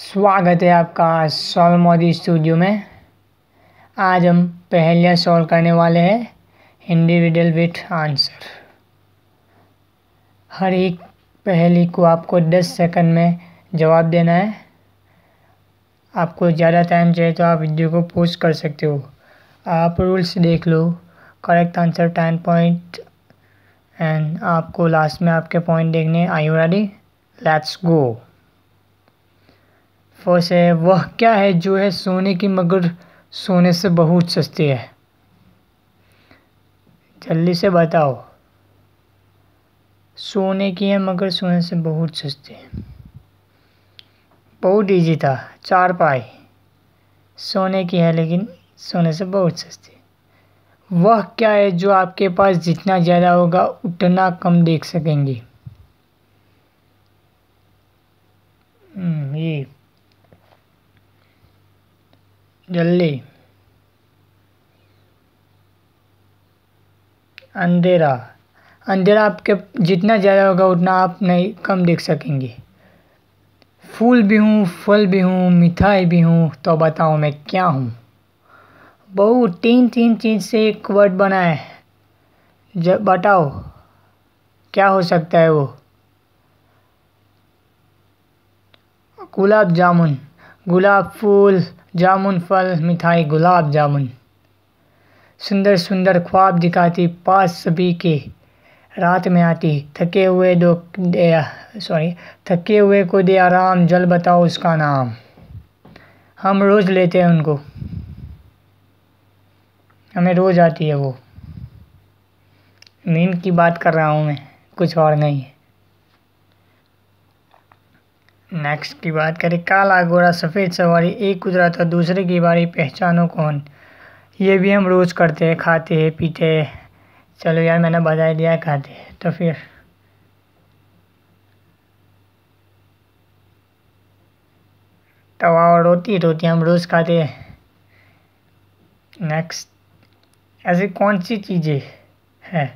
स्वागत है आपका सॉल मोदी स्टूडियो में आज हम पहलियाँ सॉल्व करने वाले हैं इंडिविजुअल विथ आंसर हर एक पहली को आपको 10 सेकंड में जवाब देना है आपको ज़्यादा टाइम चाहिए तो आप वीडियो को पोस्ट कर सकते हो आप रूल्स देख लो correct answer ten point and आपको लास्ट में आपके पॉइंट देखने are you ready let's go force है वह क्या है जो है सोने की मगर सोने से बहुत सस्ती है जल्दी से बताओ सोने की है मगर सोने से बहुत सस्ती है बहुत ईजी था चार पाई सोने की है लेकिन सोने से बहुत सस्ती वह क्या है जो आपके पास जितना ज़्यादा होगा उतना कम देख सकेंगे हम्म, ये जल्दी अंधेरा अंधेरा आपके जितना ज़्यादा होगा उतना आप नहीं कम देख सकेंगे फूल भी हूँ फल भी हूँ मिठाई भी हूँ तो बताओ मैं क्या हूँ बहु तीन तीन चीज़ से एक वर्ड बना है जब बताओ क्या हो सकता है वो गुलाब जामुन गुलाब फूल जामुन फल मिठाई गुलाब जामुन सुंदर सुंदर ख्वाब दिखाती पास सभी के रात में आती थके हुए दो सॉरी थके हुए को दे आराम जल बताओ उसका नाम हम रोज़ लेते हैं उनको हमें रोज़ आती है वो नींद की बात कर रहा हूँ मैं कुछ और नहीं नेक्स्ट की बात करें काला घोड़ा सफ़ेद सवारी एक कुदरत और दूसरे की बारी पहचानो कौन ये भी हम रोज़ करते हैं खाते हैं पीते हैं चलो यार मैंने बजा दिया खाते तो फिर तवा और रोती रोती हम रोज़ खाते हैं नेक्स्ट ऐसी कौन सी चीज़ें हैं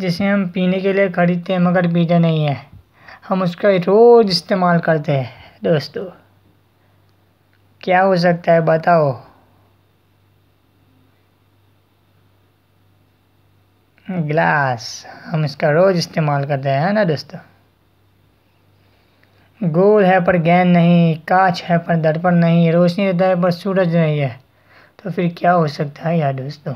जिसे हम पीने के लिए ख़रीदते हैं मगर पीते नहीं है हम उसका रोज़ इस्तेमाल करते हैं दोस्तों क्या हो सकता है बताओ ग्लास हम इसका रोज़ इस्तेमाल करते हैं ना दोस्तों गोल है पर गेंद नहीं कांच है पर दर्पण नहीं रोशनी देता है पर सूरज नहीं है तो फिर क्या हो सकता है यार दोस्तों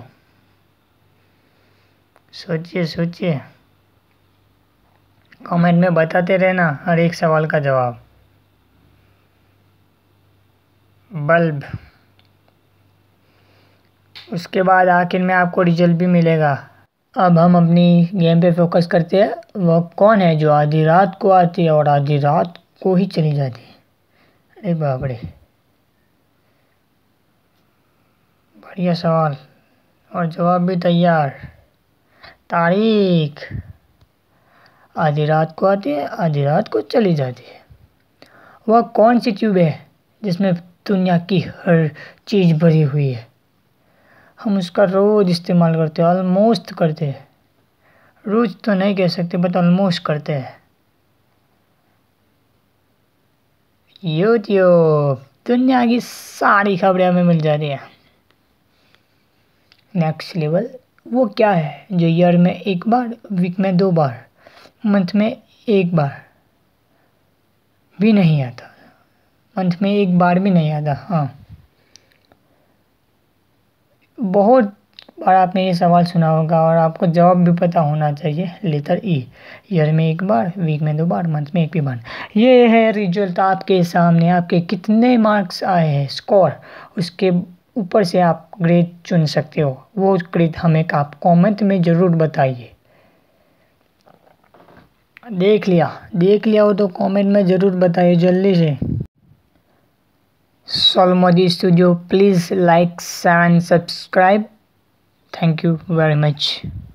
सोचिए सोचिए कमेंट में बताते रहना हर एक सवाल का जवाब बल्ब उसके बाद आखिर में आपको रिजल्ट भी मिलेगा अब हम अपनी गेम पे फोकस करते हैं वह कौन है जो आधी रात को आती है और आधी रात को ही चली जाती है अरे बापरे बढ़िया सवाल और जवाब भी तैयार तारीख आधी रात को आती है आधी रात को चली जाती है वह कौन सी ट्यूब है जिसमें दुनिया की हर चीज़ भरी हुई है हम उसका रोज़ इस्तेमाल करते हैं ऑलमोस्ट करते हैं रोज़ तो नहीं कह सकते बट ऑलमोस्ट करते हैं यूट्यूब दुनिया की सारी खबरें हमें मिल जाती हैं नेक्स्ट लेवल वो क्या है जो ईयर में एक बार वीक में दो बार मंथ में एक बार भी नहीं आता मंथ में एक बार भी नहीं आता हाँ बहुत बार आपने ये सवाल सुना होगा और आपको जवाब भी पता होना चाहिए लेटर ई e, ईयर में एक बार वीक में दो बार मंथ में एक भी बार ये है रिजल्ट आपके सामने आपके कितने मार्क्स आए हैं स्कोर उसके ऊपर से आप ग्रेड चुन सकते हो वो ग्रेड हमें आप कमेंट में ज़रूर बताइए देख लिया देख लिया हो तो कमेंट में ज़रूर बताइए जल्दी से सोलमोदी studio please like share and subscribe thank you very much